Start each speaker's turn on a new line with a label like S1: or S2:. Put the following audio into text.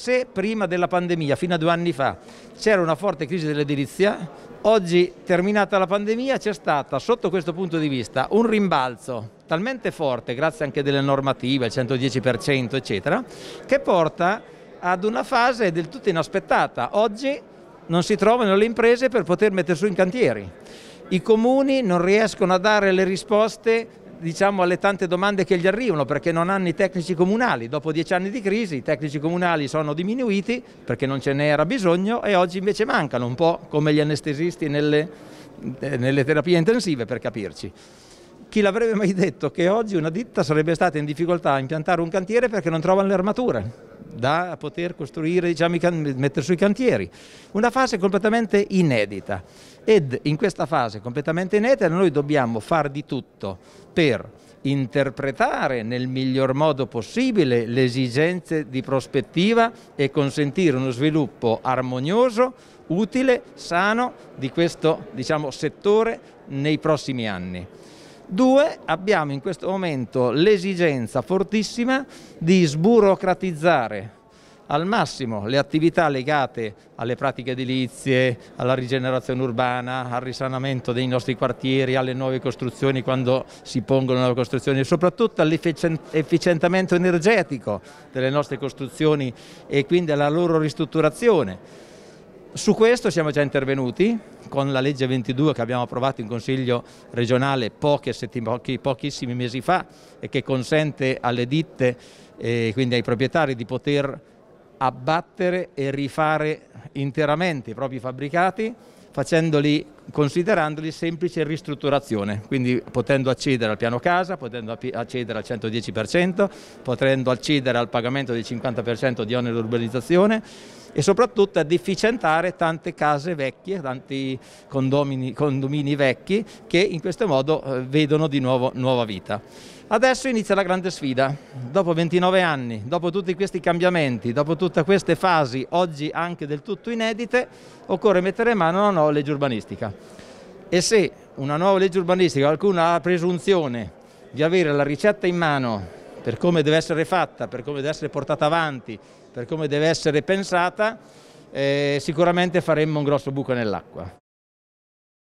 S1: Se prima della pandemia, fino a due anni fa, c'era una forte crisi dell'edilizia, oggi terminata la pandemia c'è stata, sotto questo punto di vista, un rimbalzo talmente forte, grazie anche delle normative, il 110% eccetera, che porta ad una fase del tutto inaspettata. Oggi non si trovano le imprese per poter mettere su in cantieri. I comuni non riescono a dare le risposte diciamo, alle tante domande che gli arrivano perché non hanno i tecnici comunali. Dopo dieci anni di crisi i tecnici comunali sono diminuiti perché non ce n'era bisogno e oggi invece mancano, un po' come gli anestesisti nelle, eh, nelle terapie intensive per capirci. Chi l'avrebbe mai detto che oggi una ditta sarebbe stata in difficoltà a impiantare un cantiere perché non trovano le armature? da poter costruire, diciamo, mettere sui cantieri. Una fase completamente inedita ed in questa fase completamente inedita noi dobbiamo far di tutto per interpretare nel miglior modo possibile le esigenze di prospettiva e consentire uno sviluppo armonioso, utile, sano di questo diciamo, settore nei prossimi anni. Due, abbiamo in questo momento l'esigenza fortissima di sburocratizzare al massimo le attività legate alle pratiche edilizie, alla rigenerazione urbana, al risanamento dei nostri quartieri, alle nuove costruzioni quando si pongono nuove costruzioni e soprattutto all'efficientamento energetico delle nostre costruzioni e quindi alla loro ristrutturazione su questo siamo già intervenuti con la legge 22 che abbiamo approvato in Consiglio regionale pochi, pochi, pochissimi mesi fa e che consente alle ditte e quindi ai proprietari di poter abbattere e rifare interamente i propri fabbricati facendoli considerandoli semplice ristrutturazione, quindi potendo accedere al piano casa, potendo accedere al 110%, potendo accedere al pagamento del 50% di onere urbanizzazione e soprattutto ad efficientare tante case vecchie, tanti condomini, condomini vecchi che in questo modo eh, vedono di nuovo nuova vita. Adesso inizia la grande sfida, dopo 29 anni, dopo tutti questi cambiamenti, dopo tutte queste fasi, oggi anche del tutto inedite, occorre mettere mano a una nuova legge urbanistica. E se una nuova legge urbanistica, qualcuno ha la presunzione di avere la ricetta in mano per come deve essere fatta, per come deve essere portata avanti, per come deve essere pensata, eh, sicuramente faremmo un grosso buco nell'acqua.